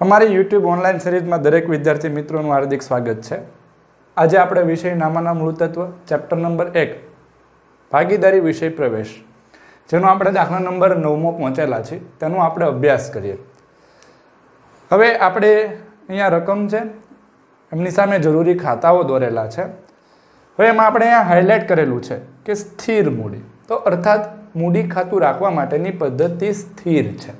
અમારી YouTube online સિરીઝમાં દરેક વિદ્યાર્થી મિત્રોનું હાર્દિક સ્વાગત છે આજે આપણે વિષય નામાના મૂળતત્વ ચેપ્ટર નંબર એક ભાગીદારી વિષય પ્રવેશ જેનો આપણે દાખલા નંબર નવમો પહોંચેલા છે તેનો આપણે અભ્યાસ કરીએ હવે આપણે અહીંયા રકમ છે એમની સામે જરૂરી ખાતાઓ દોરેલા છે હવે એમાં આપણે અહીંયા હાઇલાઇટ કરેલું છે કે સ્થિર મૂડી તો અર્થાત મૂડી ખાતું રાખવા માટેની પદ્ધતિ સ્થિર છે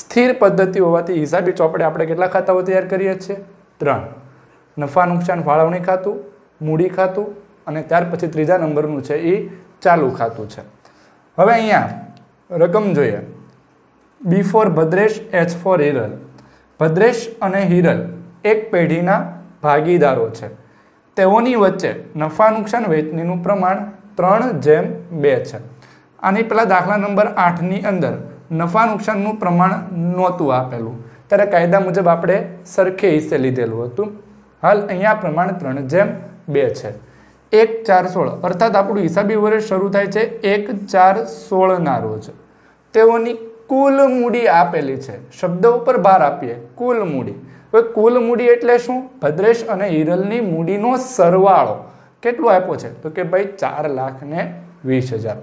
સ્થિર પદ્ધતિ હોવાથી હિસાબી ચોપડે આપણે કેટલા ખાતાઓ તૈયાર કરીએ છીએ ત્રણ નફા નુકસાન ફાળવણી ખાતું મૂડી ખાતું અને ત્યાર પછી ત્રીજા નંબરનું છે એ ચાલુ ખાતું છે હવે અહીંયા રકમ જોઈએ B for Bhadresh H for Hiral Bhadresh અને હિરલ એક પેઢીના ભાગીદારો છે તેઓની વચ્ચે નફા નુકસાન વહેંચણીનું પ્રમાણ ત્રણ જેમ બે છે આની પહેલાં દાખલા નંબર આઠની અંદર નફા નુકસાનનું પ્રમાણ નહોતું આપેલું ત્યારે કાયદા મુજબ આપણે સરખે હિસ્સે લીધેલું હતું હાલ અહીંયા પ્રમાણ ત્રણ જેમ બે છે એક ચાર સોળ અર્થાત આપણું હિસાબી વર્ષ શરૂ થાય છે એક ચાર સોળના રોજ તેઓની કુલ મૂડી આપેલી છે શબ્દ ઉપર ભાર આપીએ કુલ મૂડી હવે કુલ મૂડી એટલે શું ભદ્રેશ અને હિરલની મૂડીનો સરવાળો કેટલો આપ્યો છે તો કે ભાઈ ચાર લાખ ને વીસ હજાર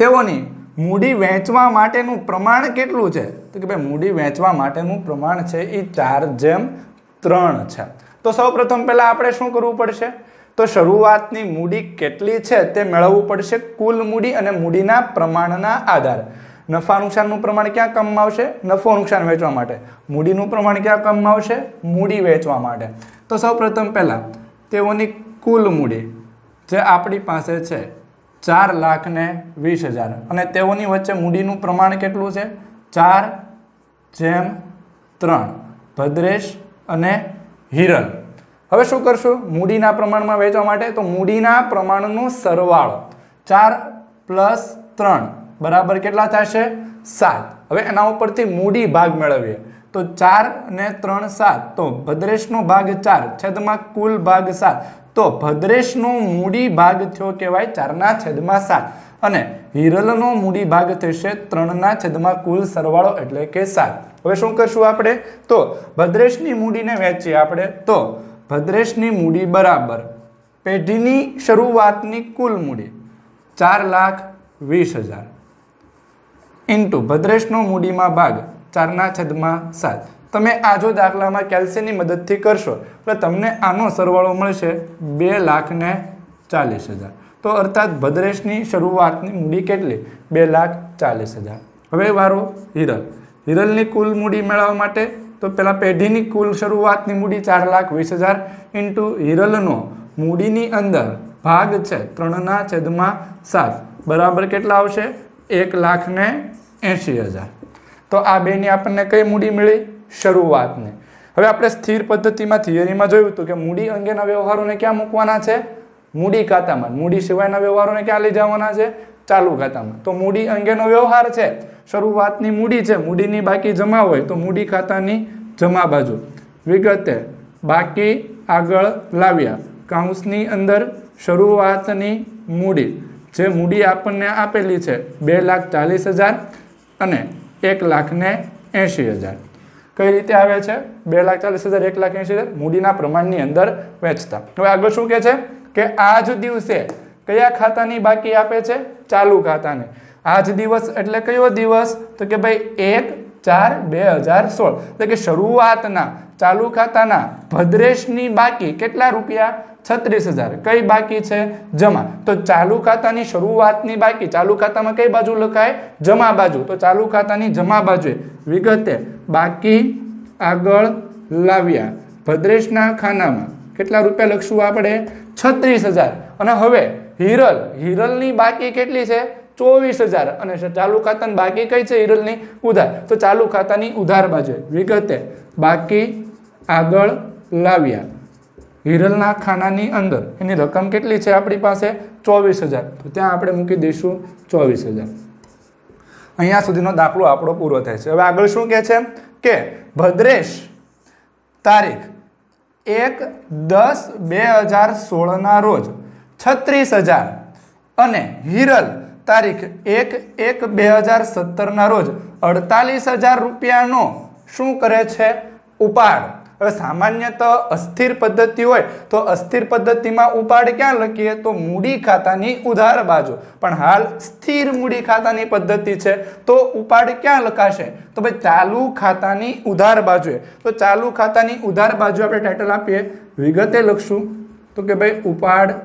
તેઓની મૂડી વેચવા માટેનું પ્રમાણ કેટલું છે તો કે ભાઈ મૂડી વેચવા માટેનું પ્રમાણ છે એ ચાર જેમ ત્રણ છે તો સૌ પ્રથમ પહેલાં આપણે શું કરવું પડશે તો શરૂઆતની મૂડી કેટલી છે તે મેળવવું પડશે કુલ મૂડી અને મૂડીના પ્રમાણના આધાર નફા નુકસાનનું પ્રમાણ ક્યાં કમ આવશે નફો નુકસાન વેચવા માટે મૂડીનું પ્રમાણ ક્યાં કમ આવશે મૂડી વેચવા માટે તો સૌ પ્રથમ પહેલાં તેઓની કુલ મૂડી જે આપણી પાસે છે ચાર લાખ ને વીસ હજાર અને તેઓની વચ્ચે મૂડીનું પ્રમાણ કેટલું છે ચાર જેમ ત્રણ ભદ્રેશ અને હિરલ હવે શું કરશું મૂડીના પ્રમાણમાં વેચવા માટે તો મૂડીના પ્રમાણનું સરવાળો ચાર પ્લસ ત્રણ બરાબર કેટલા થશે સાત હવે એના ઉપરથી મૂડી ભાગ મેળવીએ તો ચાર ને ત્રણ સાત તો ભદ્રેશનો ભાગ ચાર છેદમાં કુલ ભાગ સાત તો ભદ્રેશનો મૂડી ભાગ થયો કહેવાય ચારના છેદમાં સાત અને હિરલનો મૂડી ભાગ થશે ત્રણના છેદમાં કુલ સરવાળો એટલે કે સાત હવે શું કરશું આપણે તો ભદ્રેશની મૂડીને વેચીએ આપણે તો ભદ્રેશની મૂડી બરાબર પેઢીની શરૂઆતની કુલ મૂડી ચાર લાખ વીસ હજાર ઇન્ટુ ભદ્રેશનો મૂડીમાં ભાગ ચારના છેદમાં સાત તમે આ જો દાખલામાં કેલ્સીની મદદથી કરશો એટલે તમને આનો સરવાળો મળશે બે લાખ ને ચાલીસ હજાર તો અર્થાત ભદ્રેશની શરૂઆતની મૂડી કેટલી બે લાખ ચાલીસ હજાર હવે વારો હિરલ હિરલની કુલ મૂડી મેળવવા માટે તો પહેલાં પેઢીની કુલ શરૂઆતની મૂડી ચાર લાખ વીસ હજાર ઇન્ટુ હિરલનો મૂડીની અંદર ભાગ છે ત્રણના છેદમાં સાત બરાબર કેટલા આવશે એક લાખ ને એંશી હજાર તો આ બેની આપણને કઈ મૂડી મળી શરૂઆતને હવે આપણે સ્થિર પદ્ધતિમાં થિયરીમાં જોયું હતું કે મૂડી અંગેના વ્યવહારોને ક્યાં મૂકવાના છે મૂડી ખાતામાં મૂડી સિવાયના વ્યવહારોને ક્યાં લઈ જવાના છે ચાલુ ખાતામાં તો મૂડી અંગેનો વ્યવહાર છે શરૂઆતની મૂડી છે મૂડીની બાકી જમા હોય તો મૂડી ખાતાની જમા બાજુ વિગતે બાકી આગળ લાવ્યા કાઉન્સની અંદર શરૂઆતની મૂડી જે મૂડી આપણને આપેલી છે બે લાખ ચાલીસ હજાર અને એક લાખને એંશી હજાર કઈ રીતે આવે છે બે લાખ ચાલીસ હજાર એક લાખ એસી હજાર મૂડીના પ્રમાણની અંદર વેચતા હવે આગળ શું કહે છે કે આ જ દિવસે કયા ખાતાની બાકી આપે છે ચાલુ ખાતાને આજ દિવસ એટલે કયો દિવસ તો કે ભાઈ એક ચાર બે હજાર સોળ એટલે કે શરૂઆતના ચાલુ ખાતાના ભદ્રેશની બાકી કેટલા રૂપિયા છત્રીસ હજાર કઈ બાકી છે જમા તો ચાલુ ખાતાની શરૂઆતની બાકી ચાલુ ખાતામાં કઈ બાજુ લખાય જમા બાજુ તો ચાલુ ખાતાની જમા બાજુએ વિગતે બાકી આગળ લાવ્યા ભદ્રેશના ખાનામાં કેટલા રૂપિયા લખશું આપણે છત્રીસ હજાર અને હવે હિરલ હિરલની બાકી કેટલી છે ચોવીસ હજાર અને ચાલુ ખાતાની બાકી કઈ છે હિરલની ઉધાર તો ચાલુ ખાતાની ઉધાર બાજુ વિગતે બાકી આગળ લાવ્યા હિરલના ખાનાની અંદર એની રકમ કેટલી છે આપણી પાસે ચોવીસ હજાર તો ત્યાં આપણે મૂકી દઈશું ચોવીસ હજાર અહીંયા સુધીનો દાખલો આપણો પૂરો થાય છે હવે આગળ શું કહે છે કે ભદ્રેશ તારીખ એક દસ બે હજાર સોળના રોજ છત્રીસ હજાર અને હિરલ તારીખ એક એક બે હજાર સત્તરના રોજ અડતાલીસ હજાર રૂપિયાનો શું કરે છે ઉપાડ હવે સામાન્યત અસ્થિર પદ્ધતિ હોય તો અસ્થિર પદ્ધતિમાં ઉપાડ ક્યાં લખીએ તો મૂડી ખાતાની ઉધાર બાજુ પણ હાલ સ્થિર મૂડી ખાતાની પદ્ધતિ છે તો ઉપાડ ક્યાં લખાશે તો ભાઈ ચાલુ ખાતાની ઉધાર બાજુએ તો ચાલુ ખાતાની ઉધાર બાજુ આપણે ટાઇટલ આપીએ વિગતે લખશું તો કે ભાઈ ઉપાડ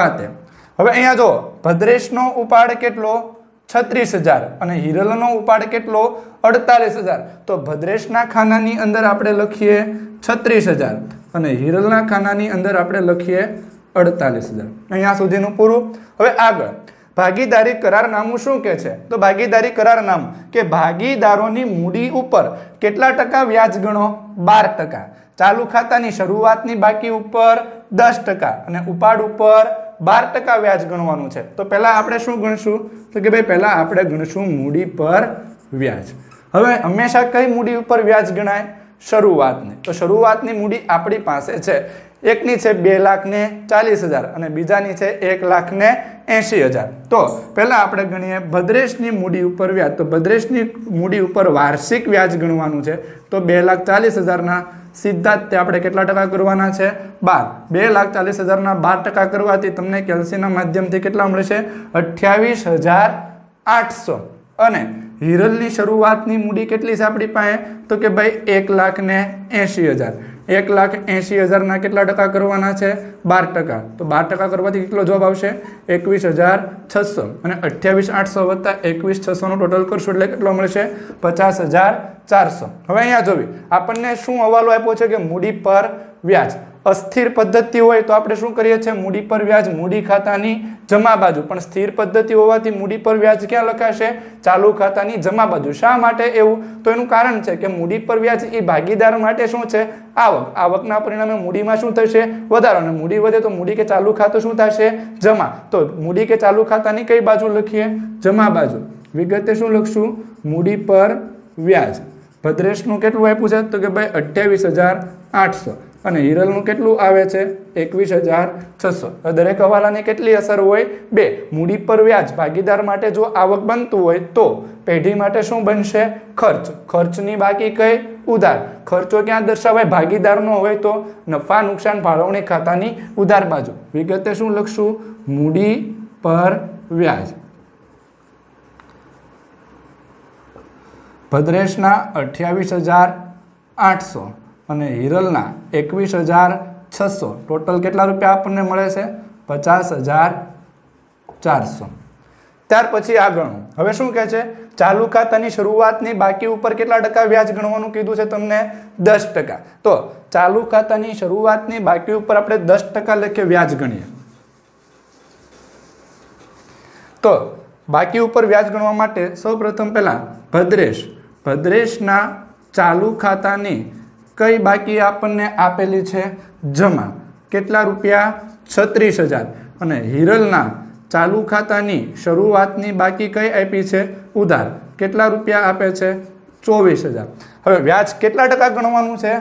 ખાતે હવે અહીંયા જો ભદ્રેશનો ઉપાડ કેટલો છત્રીસ હજાર અને હિરલનો ઉપાડ કેટલો અડતાલીસ હજાર તો ભદ્રેશના ખાનાની અંદર આપણે લખીએ છત્રીસ હજાર અને હિરલના ખાનાની અંદર આપણે લખીએ અડતાલીસ હજાર અહીંયા સુધીનું પૂરું હવે આગળ ભાગીદારી કરારનામું શું કહે છે તો ભાગીદારી કરારનામ કે ભાગીદારોની મૂડી ઉપર કેટલા ટકા વ્યાજ ગણો બાર ટકા ચાલુ ખાતાની શરૂઆતની બાકી ઉપર દસ ટકા અને ઉપાડ ઉપર બાર ટકા વ્યાજ ગણવાનું છે તો પહેલાં આપણે શું ગણશું તો કે ભાઈ પહેલાં આપણે ગણશું મૂડી પર વ્યાજ હવે હંમેશા કઈ મૂડી ઉપર વ્યાજ ગણાય શરૂઆતની તો શરૂઆતની મૂડી આપણી પાસે છે એકની છે બે લાખ ને ચાલીસ હજાર અને બીજાની છે એક લાખ ને એંશી હજાર તો પહેલાં આપણે ગણીએ ભદ્રેશની મૂડી ઉપર વ્યાજ તો ભદ્રેશની મૂડી ઉપર વાર્ષિક વ્યાજ ગણવાનું છે તો બે લાખ ચાલીસ હજારના સીધા જ તે આપણે કેટલા ટકા કરવાના છે બાર બે લાખ ચાલીસ હજારના બાર ટકા કરવાથી તમને કેલ્સીના માધ્યમથી કેટલા મળશે અઠ્યાવીસ હજાર આઠસો અને હિરલની શરૂઆતની મૂડી કેટલી છે આપણી પાસે તો કે ભાઈ એક લાખ ને એંશી હજાર એક લાખ એંશી હજારના કેટલા ટકા કરવાના છે બાર ટકા તો બાર ટકા કરવાથી કેટલો જવાબ આવશે એકવીસ હજાર છસો અને અઠ્યાવીસ આઠસો વત્તા એકવીસ છસોનું ટોટલ કરશું એટલે કેટલો મળશે પચાસ હજાર ચારસો હવે અહીંયા જોવી આપણને શું હવાલો આપ્યો છે કે મૂડી પર વ્યાજ અસ્થિર પદ્ધતિ હોય તો આપણે શું કરીએ છીએ મૂડી પર વ્યાજ મૂડી ખાતાની જમા બાજુ પણ સ્થિર પદ્ધતિ હોવાથી મૂડી પર વ્યાજ ક્યાં લખાશે ચાલુ ખાતાની જમા બાજુ શા માટે એવું તો એનું કારણ છે કે મૂડી પર વ્યાજ એ ભાગીદાર માટે શું છે આવક આવકના પરિણામે મૂડીમાં શું થશે વધારો અને મૂડી વધે તો મૂડી કે ચાલુ ખાતું શું થશે જમા તો મૂડી કે ચાલુ ખાતાની કઈ બાજુ લખીએ જમા બાજુ વિગતે શું લખશું મૂડી પર વ્યાજ ભદ્રેશનું કેટલું આપ્યું છે તો કે ભાઈ અઠ્યાવીસ હજાર આઠસો અને હિરલનું કેટલું આવે છે એકવીસ હજાર છસો દરેક હવાલાની કેટલી અસર હોય બે મૂડી પર વ્યાજ ભાગીદાર માટે જો આવક બનતું હોય તો પેઢી માટે શું બનશે ખર્ચ ખર્ચની બાકી કઈ ઉધાર ખર્ચો ક્યાં દર્શાવાય ભાગીદારનો હોય તો નફા નુકસાન ફાળવણી ખાતાની ઉધાર બાજુ વિગતે શું લખશું મૂડી પર વ્યાજ ભદ્રેશના અઠ્યાવીસ હજાર આઠસો અને હિરલના એકવીસ હજાર છસો ટોટલ કેટલા રૂપિયા આપણને મળે છે પચાસ હજાર ચારસો ત્યાર પછી આગળ હવે શું કહે છે ચાલુ ખાતાની શરૂઆતની બાકી ઉપર કેટલા ટકા વ્યાજ ગણવાનું કીધું છે તમને દસ ટકા તો ચાલુ ખાતાની શરૂઆતની બાકી ઉપર આપણે દસ ટકા લેખે વ્યાજ ગણીએ તો બાકી ઉપર વ્યાજ ગણવા માટે સૌપ્રથમ પહેલાં ભદ્રેશ ભદ્રેશના ચાલુ ખાતાની કઈ બાકી આપણને આપેલી છે જમા કેટલા રૂપિયા છત્રીસ હજાર અને હિરલના ચાલુ ખાતાની શરૂઆતની બાકી કઈ આપી છે ઉધાર કેટલા રૂપિયા આપે છે ચોવીસ હજાર હવે વ્યાજ કેટલા ટકા ગણવાનું છે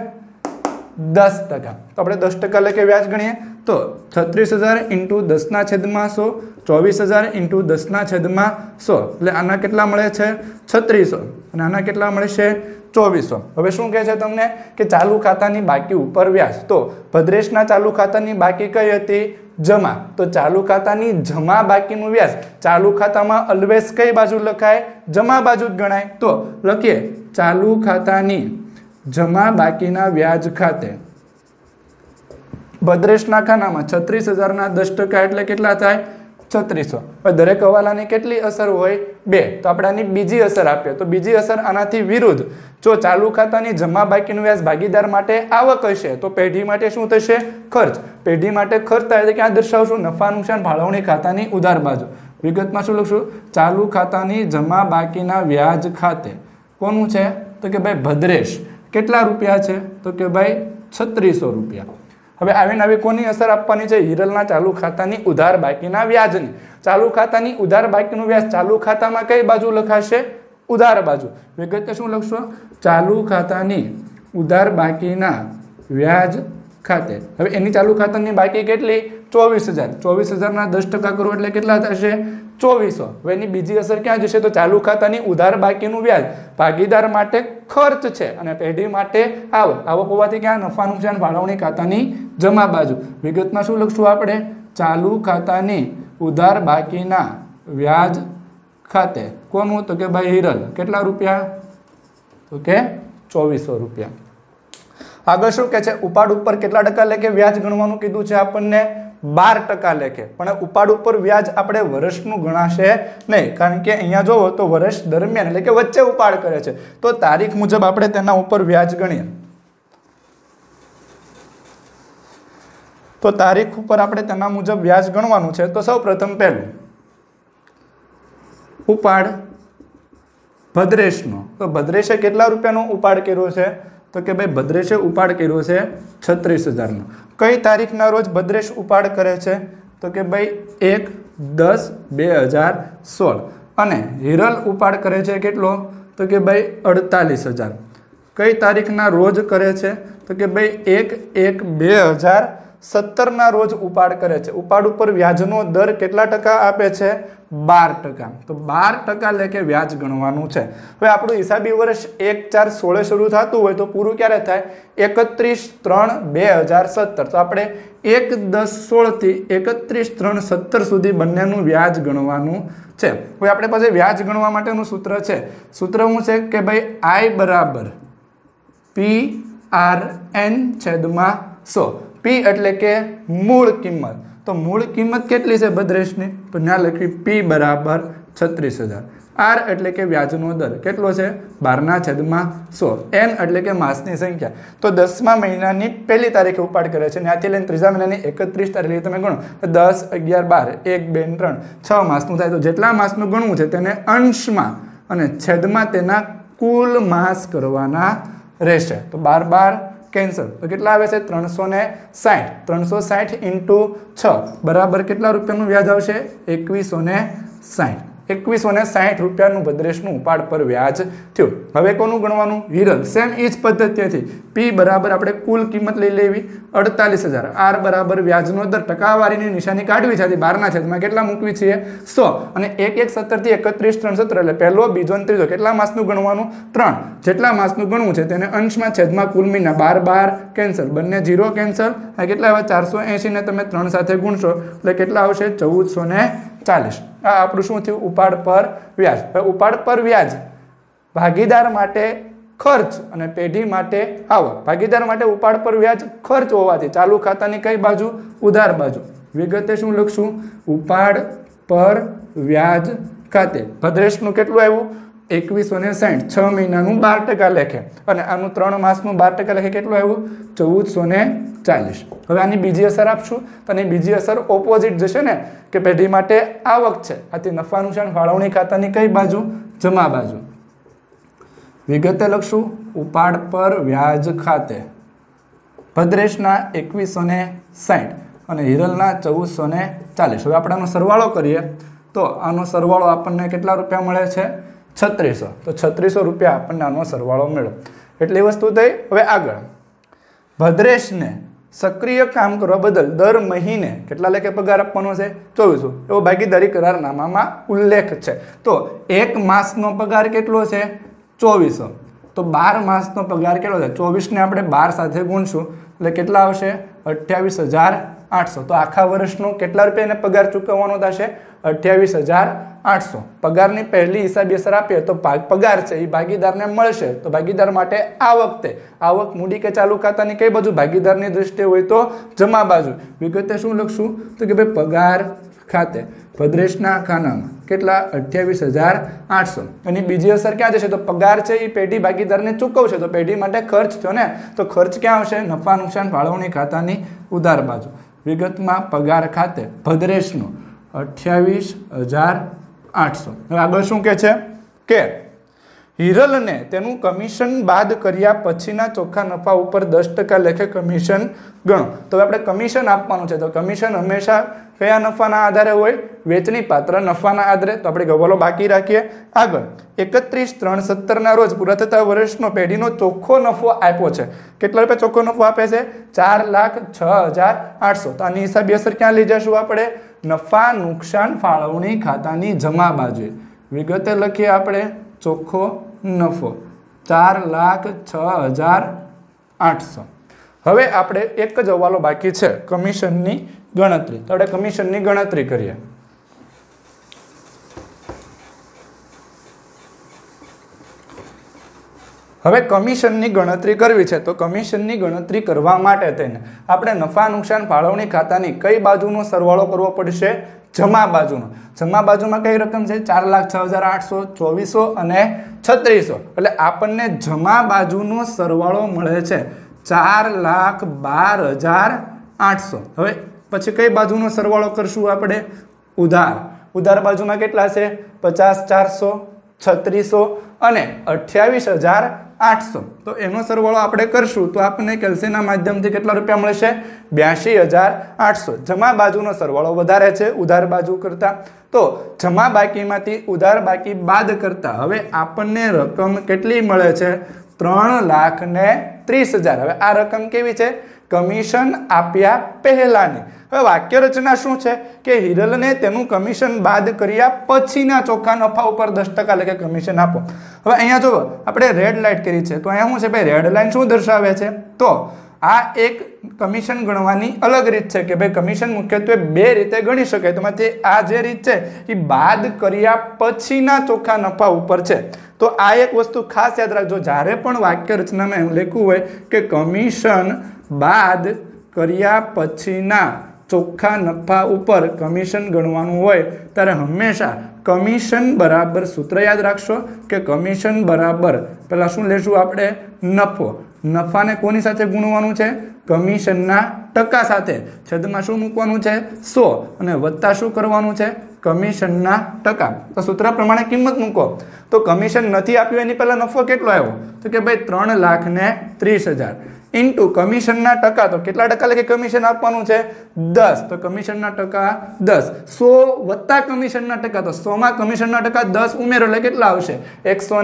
દસ ટકા તો આપણે દસ ટકા લખે વ્યાજ ગણીએ તો છત્રીસ હજાર ઇન્ટુ દસના છેદમાં સો ચોવીસ હજાર ઇન્ટુ દસના છેદમાં સો એટલે આના કેટલા મળે છે છત્રીસો અને આના કેટલા મળશે ચોવીસો હવે શું કહે છે તમને કે ચાલુ ખાતાની બાકી ઉપર વ્યાજ તો ભદ્રેશના ચાલુ ખાતાની બાકી કઈ હતી જમા તો ચાલુ ખાતાની જમા બાકીનું વ્યાજ ચાલુ ખાતામાં અલવેસ કઈ બાજુ લખાય જમા બાજુ જ ગણાય તો લખીએ ચાલુ ખાતાની જમા બાકીના વ્યાજ ખાતે ભદ્રેશના ખાનામાં છત્રીસ હજારના દસ ટકા એટલે કેટલા થાય છત્રીસો હવે દરેક હવાલાની કેટલી અસર હોય બે તો આપણે આની બીજી અસર આપીએ તો બીજી અસર આનાથી વિરુદ્ધ જો ચાલુ ખાતાની જમા બાકીનું વ્યાજ ભાગીદાર માટે આવક હશે તો પેઢી માટે શું થશે ખર્ચ પેઢી માટે ખર્ચ થાય છે દર્શાવશું નફા નુકસાન ફાળવણી ખાતાની ઉધાર બાજુ વિગતમાં શું લખશું ચાલુ ખાતાની જમા બાકીના વ્યાજ ખાતે કોનું છે તો કે ભાઈ ભદ્રેશ કેટલા રૂપિયા છે તો કે ભાઈ છત્રીસો રૂપિયા હવે આવી નવી કોની અસર આપવાની છે હિરલના ચાલુ ખાતાની ઉધાર બાકીના વ્યાજની ચાલુ ખાતાની ઉધાર બાકીનું વ્યાજ ચાલુ ખાતામાં કઈ બાજુ લખાશે ઉધાર બાજુ વિગતે શું લખશો ચાલુ ખાતાની ઉધાર બાકીના વ્યાજ ખાતે હવે એની ચાલુ ખાતાની બાકી કેટલી ચોવીસ હજાર ચોવીસ હજારના દસ ટકા કરો એટલે કેટલા થશે ચોવીસો હવે એની બીજી અસર ક્યાં જશે તો ચાલુ ખાતાની ઉધાર બાકીનું વ્યાજ ભાગીદાર માટે ખર્ચ છે અને પેઢી માટે આવક આવક હોવાથી ક્યાં નફાનું છે નુકસાન ફાળવણી ખાતાની જમા બાજુ વિગતમાં શું લખશું આપણે ચાલુ ખાતાની ઉધાર બાકીના વ્યાજ ખાતે કોનું તો કે ભાઈ હિરલ કેટલા રૂપિયા તો કે ચોવીસો રૂપિયા આગળ શું કે છે ઉપાડ ઉપર કેટલા ટકા લે કે વ્યાજ ગણવાનું કીધું છે આપણને બાર ટકા લેખે પણ ઉપાડ ઉપર વ્યાજ આપણે વર્ષનું ગણાશે નહીં કારણ કે અહીંયા જોવો તો વર્ષ દરમિયાન એટલે કે વચ્ચે ઉપાડ કરે છે તો તારીખ મુજબ આપણે તેના ઉપર વ્યાજ ગણીએ તો તારીખ ઉપર આપણે તેના મુજબ વ્યાજ ગણવાનું છે તો સૌ પ્રથમ પહેલું ઉપાડ ભદ્રેશનો તો ભદ્રેશે કેટલા રૂપિયાનો ઉપાડ કર્યો છે તો કે ભાઈ ભદ્રેશે ઉપાડ કર્યો છે છત્રીસ હજારનો કઈ તારીખના રોજ ભદ્રેશ ઉપાડ કરે છે તો કે ભાઈ એક દસ બે હજાર સોળ અને હિરલ ઉપાડ કરે છે કેટલો તો કે ભાઈ અડતાલીસ હજાર કઈ તારીખના રોજ કરે છે તો કે ભાઈ એક એક બે હજાર સત્તરના રોજ ઉપાડ કરે છે ઉપાડ ઉપર વ્યાજનો દર કેટલા ટકા આપે છે બાર ટકા તો બાર ટકા લેખે વ્યાજ ગણવાનું છે હવે આપણું હિસાબી વર્ષ એક ચાર સોળે શરૂ થતું હોય તો પૂરું ક્યારે થાય એકત્રીસ ત્રણ બે હજાર સત્તર તો આપણે એક દસ સોળથી એકત્રીસ ત્રણ સત્તર સુધી બંનેનું વ્યાજ ગણવાનું છે હવે આપણે પાસે વ્યાજ ગણવા માટેનું સૂત્ર છે સૂત્ર શું છે કે ભાઈ આઈ બરાબર પી આર એન છેદમાં સો પી એટલે કે મૂળ કિંમત તો મૂળ કિંમત કેટલી છે બદ્રેશની તો ત્યાં લખી પી બરાબર છત્રીસ હજાર આર એટલે કે વ્યાજનો દર કેટલો છે બારના છેદમાં સો એન એટલે કે માસની સંખ્યા તો દસમા મહિનાની પહેલી તારીખે ઉપાડ કરે છે ત્યાંથી લઈને ત્રીજા મહિનાની એકત્રીસ તારીખે તમે ગણો દસ અગિયાર બાર એક બે ત્રણ છ માસનું થાય તો જેટલા માસનું ગણવું છે તેને અંશમાં અને છેદમાં તેના કુલ માસ કરવાના રહેશે તો બાર બાર કેન્સલ તો કેટલા આવે છે ત્રણસો ને સાઠ ત્રણસો સાઠ ઇન્ટુ છ બરાબર કેટલા રૂપિયાનું વ્યાજ આવશે એકવીસો ને સાઠ એકવીસો ને સાહીઠ રૂપિયાનું ભદ્રેશનું ઉપાડ પર વ્યાજ થયું હવે કોનું ગણવાનું વિરલ સેમ એ જ પદ્ધતિથી પી બરાબર આપણે કુલ કિંમત લઈ લેવી અડતાલીસ હજાર આર બરાબર વ્યાજનો દર ટકાવારીની નિશાની કાઢવી છે બારના છેદમાં કેટલા મૂકવી છીએ સો અને એક એક સત્તરથી એકત્રીસ ત્રણ સત્તર એટલે પહેલો બીજો અને ત્રીજો કેટલા માસનું ગણવાનું ત્રણ જેટલા માસનું ગણવું છે તેને અંશમાં છેદમાં કુલ મહિના બાર બાર કેન્સલ બંને જીરો કેન્સલ આ કેટલા આવ્યા ચારસો એંશીને તમે ત્રણ સાથે ગુણશો એટલે કેટલા આવશે ચૌદસો ને ચાલીસ આ આપણું શું થયું ઉપાડ પર વ્યાજ ઉપાડ પર વ્યાજ ભાગીદાર માટે ખર્ચ અને પેઢી માટે આવક ભાગીદાર માટે ઉપાડ પર વ્યાજ ખર્ચ હોવાથી ચાલુ ખાતાની કઈ બાજુ ઉધાર બાજુ વિગતે શું લખશું ઉપાડ પર વ્યાજ ખાતે ભદ્રેશનું કેટલું આવ્યું એકવીસો ને સાઠ છ મહિનાનું બાર ટકા લેખે અને આનું ત્રણ માસનું બાર ટકા લેખે કેટલું આવ્યું ચૌદસો ને ચાલીસ હવે આની બીજી અસર આપશું તો આની બીજી અસર ઓપોઝિટ જશે ને કે પેઢી માટે આવક છે આથી નફાનું છે ફાળવણી ખાતાની કઈ બાજુ જમા બાજુ વિગતે લખશું ઉપાડ પર વ્યાજ ખાતે ભદ્રેશના એકવીસો ને સાઠ અને હિરલના ચૌદસો ને ચાલીસ હવે આપણે આનો સરવાળો કરીએ તો આનો સરવાળો આપણને કેટલા રૂપિયા મળે છે છત્રીસો તો છત્રીસો રૂપિયા આપણને આનો સરવાળો મળ્યો એટલે એ વસ્તુ થઈ હવે આગળ ભદ્રેશને સક્રિય કામ કરવા બદલ દર મહિને કેટલા લેખે પગાર આપવાનો છે ચોવીસો એવો ભાગીદારી કરારનામામાં ઉલ્લેખ છે તો એક માસનો પગાર કેટલો છે ચોવીસો તો બાર માસનો પગાર કેટલો છે ચોવીસને આપણે બાર સાથે ગુણશું એટલે કેટલા આવશે અઠ્યાવીસ હજાર આઠસો તો આખા વર્ષનો કેટલા રૂપિયાને પગાર ચૂકવવાનો થશે અઠ્યાવીસ હજાર આઠસો પગારની પહેલી હિસાબી અસર આપીએ તો પગાર છે એ ભાગીદારને મળશે તો ભાગીદાર માટે આ વખતે આવક મૂડી કે ચાલુ ખાતાની કઈ બાજુ ભાગીદારની દ્રષ્ટિએ હોય તો જમા બાજુ વિગતે શું લખશું તો કે ભાઈ પગાર ખાતે ભદ્રેશના ખાનામાં કેટલા અઠ્યાવીસ હજાર આઠસો અને બીજી અસર ક્યાં જશે તો પગાર છે એ પેઢી ભાગીદારને ચૂકવશે તો પેઢી માટે ખર્ચ થયો ને તો ખર્ચ ક્યાં આવશે નફા નુકસાન ફાળવણી ખાતાની ઉધાર બાજુ વિગતમાં પગાર ખાતે ભદ્રેશનો અઠ્યાવીસ હજાર આઠસો આગળ શું કહે છે કે હિરલને તેનું કમિશન બાદ કર્યા પછીના ચોખ્ખા નફા ઉપર દસ ટકા લેખે કમિશન ગણો તો આપણે કમિશન આપવાનું છે તો કમિશન હંમેશા કયા નફાના આધારે હોય વેચણી પાત્ર નફાના આધારે તો આપણે ગવલો બાકી રાખીએ આગળ એકત્રીસ ત્રણ સત્તરના રોજ પૂરા વર્ષનો પેઢીનો ચોખ્ખો નફો આપ્યો છે કેટલા રૂપિયા ચોખ્ખો નફો આપે છે ચાર લાખ છ હજાર આઠસો તો આની હિસાબી અસર ક્યાં લઈ જશું આપણે નફા નુકસાન ફાળવણી ખાતાની જમા બાજુ વિગતે લખીએ આપણે ચોખ્ખો નફો ચાર લાખ છ હજાર આઠસો હવે આપણે એક જ અવાલો બાકી છે કમિશનની ગણતરી તો આપણે કમિશનની ગણતરી કરીએ હવે કમિશનની ગણતરી કરવી છે તો કમિશનની ગણતરી કરવા માટે તેને આપણે નફા નુકસાન ફાળવણી ખાતાની કઈ બાજુનો સરવાળો કરવો પડશે જમા બાજુનો જમા બાજુમાં કઈ રકમ છે ચાર લાખ છ હજાર આઠસો ચોવીસો અને છત્રીસો એટલે આપણને જમા બાજુનો સરવાળો મળે છે ચાર લાખ બાર હજાર આઠસો હવે પછી કઈ બાજુનો સરવાળો કરશું આપણે ઉધાર ઉધાર બાજુમાં કેટલા છે પચાસ ચારસો છત્રીસો અને અઠ્યાવીસ હજાર આઠસો તો એનો સરવાળો આપણે કરશું તો આપણને કેલ્સીના માધ્યમથી કેટલા રૂપિયા મળશે બ્યાસી હજાર આઠસો જમા બાજુનો સરવાળો વધારે છે ઉધાર બાજુ કરતાં તો જમા બાકીમાંથી ઉધાર બાકી બાદ કરતાં હવે આપણને રકમ કેટલી મળે છે ત્રણ લાખ ને ત્રીસ હજાર હવે આ રકમ કેવી છે કમિશન આપ્યા પહેલાંની હવે રચના શું છે કે હિરલને તેનું કમિશન બાદ કર્યા પછીના ચોખ્ખા નફા ઉપર દસ ટકા લખે કમિશન આપો હવે અહીંયા જુઓ આપણે રેડ લાઇટ કરી છે તો અહીંયા શું છે ભાઈ રેડ લાઇન શું દર્શાવે છે તો આ એક કમિશન ગણવાની અલગ રીત છે કે ભાઈ કમિશન મુખ્યત્વે બે રીતે ગણી શકાય તેમાંથી આ જે રીત છે એ બાદ કર્યા પછીના ચોખ્ખા નફા ઉપર છે તો આ એક વસ્તુ ખાસ યાદ રાખજો જ્યારે પણ વાક્ય રચનામાં એવું લખ્યું હોય કે કમિશન બાદ કર્યા પછીના ચોખ્ખા નફા ઉપર કમિશન ગણવાનું હોય ત્યારે હંમેશા કમિશન બરાબર સૂત્ર યાદ રાખશો કે કમિશન બરાબર પહેલાં શું લેશું આપણે નફો નફાને કોની સાથે ગુણવાનું છે કમિશનના ટકા સાથે છદમાં શું મૂકવાનું છે સો અને વત્તા શું કરવાનું છે કમિશનના ટકા તો સૂત્ર પ્રમાણે કિંમત મૂકો તો કમિશન નથી આપ્યું એની પહેલાં નફો કેટલો આવ્યો તો કે ભાઈ ત્રણ લાખ ત્રીસ હજાર ઇન્ટુ કમિશનના ટકા તો કેટલા ટકા લખે કમિશન આપવાનું છે દસ તો કમિશનના ટકા દસ સો વત્તા કમિશનના ટકા તો સોમાં કમિશનના ટકા દસ ઉમેરો એટલે કેટલા આવશે એકસો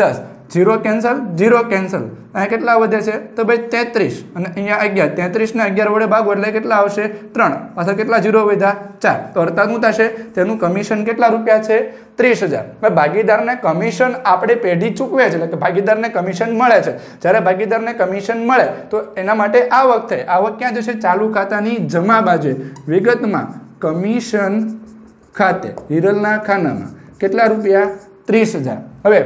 દસ જીરો કેન્સલ જીરો કેન્સલ અહીંયા કેટલા વધે છે તો ભાઈ તેત્રીસ અને અહીંયા અગિયાર તેત્રીસને અગિયાર વડે ભાગો એટલે કેટલા આવશે ત્રણ પાછા કેટલા જીરો વધ્યા ચાર તો અર્થાત શું થશે તેનું કમિશન કેટલા રૂપિયા છે ત્રીસ હજાર ભાગીદારને કમિશન આપણે પેઢી ચૂકવે છે એટલે કે ભાગીદારને કમિશન મળે છે જ્યારે ભાગીદારને કમિશન મળે તો એના માટે આવક થાય આવક ક્યાં જશે ચાલુ ખાતાની જમા બાજુ વિગતમાં કમિશન ખાતે હિરલના ખાનામાં કેટલા રૂપિયા ત્રીસ હજાર હવે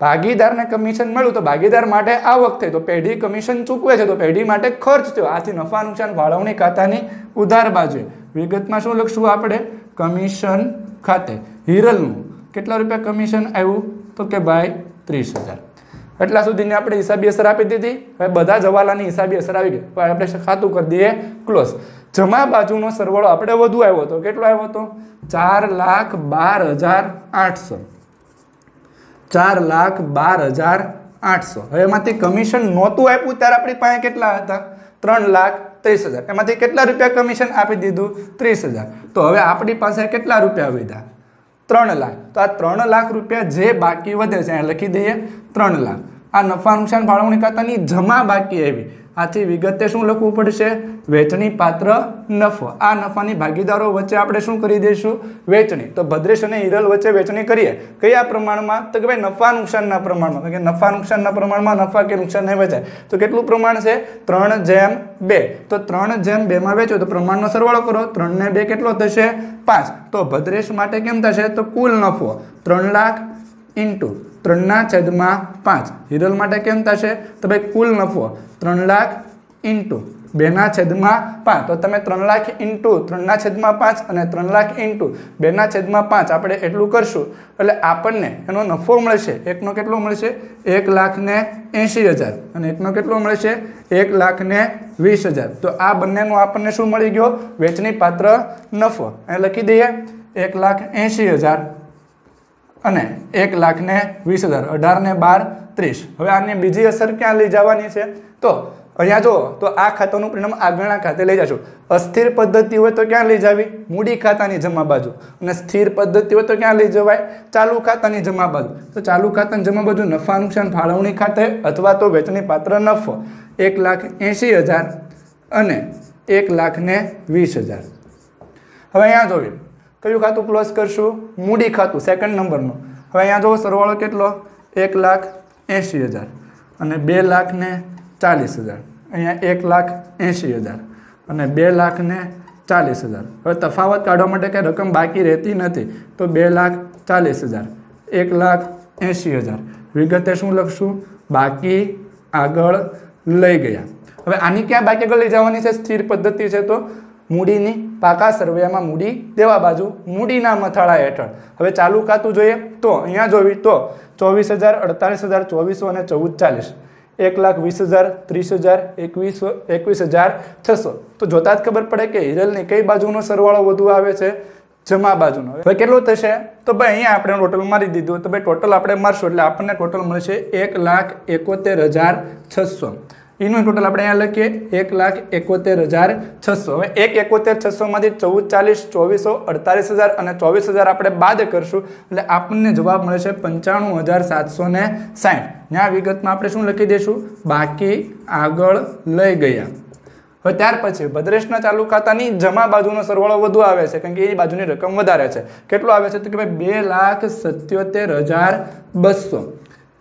ભાગીદારને કમિશન મળ્યું તો ભાગીદાર માટે આ વખતે તો પેઢી કમિશન ચૂકવે છે તો પેઢી માટે ખર્ચ થયો આથી નફા નુકસાન ફાળવણી ખાતાની ઉધાર બાજુએ વિગતમાં શું લખશું આપણે કમિશન ખાતે હિરલનું કેટલા રૂપિયા કમિશન આવ્યું તો કે ભાઈ ત્રીસ હજાર એટલા સુધીની આપણે હિસાબી અસર આપી દીધી હવે બધા જવાલાની હિસાબી અસર આવી ગઈ પણ આપણે ખાતું કરી દઈએ ક્લોઝ જમા બાજુનો સરવાળો આપણે વધુ આવ્યો હતો કેટલો આવ્યો હતો ચાર લાખ બાર હજાર આઠસો ચાર લાખ બાર હજાર આઠસો હવે એમાંથી કમિશન નહોતું આપ્યું ત્યારે આપણી પાસે કેટલા હતા ત્રણ લાખ ત્રીસ હજાર એમાંથી કેટલા રૂપિયા કમિશન આપી દીધું ત્રીસ હજાર તો હવે આપણી પાસે કેટલા રૂપિયા વધ્યા ત્રણ લાખ તો આ ત્રણ લાખ રૂપિયા જે બાકી વધે છે અહીંયા લખી દઈએ ત્રણ લાખ આ નફા નુકસાન ફાળવણી ખાતાની જમા બાકી આવી આથી વિગતે શું લખવું પડશે વેચણી પાત્ર નફો આ નફાની ભાગીદારો વચ્ચે આપણે શું કરી દઈશું વેચણી તો ભદ્રેશ અને હિરલ વચ્ચે વેચણી કરીએ કયા પ્રમાણમાં તો કે ભાઈ નફા નુકસાનના પ્રમાણમાં કે નફા નુકસાનના પ્રમાણમાં નફા કે નુકસાન નહીં વેચાય તો કેટલું પ્રમાણ છે ત્રણ જેમ બે તો ત્રણ જેમ બેમાં વેચો તો પ્રમાણનો સરવાળો કરો ત્રણને બે કેટલો થશે પાંચ તો ભદ્રેશ માટે કેમ થશે તો કુલ નફો ત્રણ લાખ ઇન્ટુ ત્રણના છેદમાં પાંચ હિરલ માટે કેમ થશે તો ભાઈ કુલ નફો ત્રણ લાખ ઇન્ટુ બેના છેદમાં પાંચ તો તમે ત્રણ લાખ ઇન્ટુ ત્રણના છેદમાં પાંચ અને ત્રણ લાખ ઇન્ટુ બેના છેદમાં પાંચ આપણે એટલું કરશું એટલે આપણને એનો નફો મળશે એકનો કેટલો મળશે એક લાખને એંશી હજાર અને એકનો કેટલો મળશે એક લાખને વીસ હજાર તો આ બંનેનો આપણને શું મળી ગયો વેચની પાત્ર નફો એ લખી દઈએ એક લાખ એંશી હજાર અને એક લાખને વીસ હજાર અઢારને બાર ત્રીસ હવે આને બીજી અસર ક્યાં લઈ જવાની છે તો અહીંયા જો તો આ ખાતાનું પરિણામ આગળના ખાતે લઈ જશું અસ્થિર પદ્ધતિ હોય તો ક્યાં લઈ જવી મૂડી ખાતાની જમા બાજુ અને સ્થિર પદ્ધતિ હોય તો ક્યાં લઈ જવાય ચાલુ ખાતાની જમા બાજુ તો ચાલુ ખાતાની જમા બાજુ નફા નુકસાન ફાળવણી ખાતે અથવા તો વેચણી પાત્ર નફો એક લાખ એંશી હજાર અને એક લાખને વીસ હજાર હવે અહીંયા જોઈએ કયું ખાતું ક્લોઝ કરશું મૂડી ખાતું સેકન્ડ નંબરનું હવે અહીંયા જુઓ સરવાળો કેટલો એક લાખ એંશી હજાર અને બે લાખ ને ચાલીસ હજાર અહીંયા એક લાખ એંશી હજાર અને બે લાખ ને ચાલીસ હજાર હવે તફાવત કાઢવા માટે કંઈ રકમ બાકી રહેતી નથી તો બે લાખ ચાલીસ હજાર એક લાખ એંશી હજાર વિગતે શું લખશું બાકી આગળ લઈ ગયા હવે આની ક્યાં બાકી આગળ લઈ જવાની છે સ્થિર પદ્ધતિ છે તો મૂડીની પાકા સરવૈયામાં મૂડી દેવા બાજુ મૂડીના મથાળા હેઠળ હવે ચાલુ ખાતું જોઈએ તો અહીંયા જોવી તો ચોવીસ હજાર અડતાલીસ હજાર ચોવીસો અને ચૌદ ચાલીસ એક લાખ વીસ હજાર ત્રીસ હજાર એકવીસ એકવીસ હજાર છસો તો જોતા જ ખબર પડે કે હિરલની કઈ બાજુનો સરવાળો વધુ આવે છે જમા બાજુનો હવે કેટલું થશે તો ભાઈ અહીંયા આપણે ટોટલ મારી દીધું તો ભાઈ ટોટલ આપણે મારશું એટલે આપણને ટોટલ મળશે એક લાખ એકોતેર હજાર છસો એનું ટોટલ આપણે અહીંયા લખીએ એક લાખ એકોતેર હજાર છસો હવે એક એકોતેર છસોમાંથી ચૌદ ચાલીસ ચોવીસો અડતાલીસ હજાર અને ચોવીસ હજાર આપણે બાદ કરશું એટલે આપણને જવાબ મળે છે પંચાણું હજાર સાતસો ને સાઠ ત્યાં વિગતમાં આપણે શું લખી દઈશું બાકી આગળ લઈ ગયા હવે ત્યાર પછી ભદ્રેશના ચાલુ ખાતાની જમા બાજુનો સરવાળો વધુ આવે છે કારણ કે એ બાજુની રકમ વધારે છે કેટલો આવે છે તો કે ભાઈ બે લાખ સત્યોતેર હજાર બસો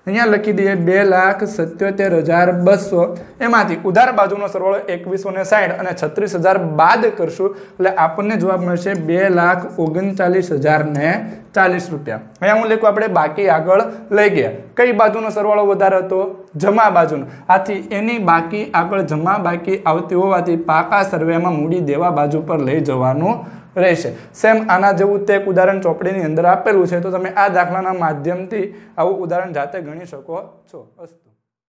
અહીંયા લખી દઈએ બે લાખ સત્યોતેર હજાર બસો એમાંથી ઉધાર બાજુનો સરવાળો એકવીસો ને સાઠ અને છત્રીસ હજાર બાદ કરશું એટલે આપણને જવાબ મળશે બે લાખ ઓગણચાલીસ હજાર ને ચાલીસ રૂપિયા અહીંયા હું લખું આપણે બાકી આગળ લઈ ગયા કઈ બાજુનો સરવાળો વધારે હતો જમા બાજુનો આથી એની બાકી આગળ જમા બાકી આવતી હોવાથી પાકા સર્વેમાં મૂડી દેવા બાજુ પર લઈ જવાનું રહેશે સેમ આના જેવું તે એક ઉદાહરણ ચોપડીની અંદર આપેલું છે તો તમે આ દાખલાના માધ્યમથી આવું ઉદાહરણ જાતે ગણી શકો છો અસ્તુ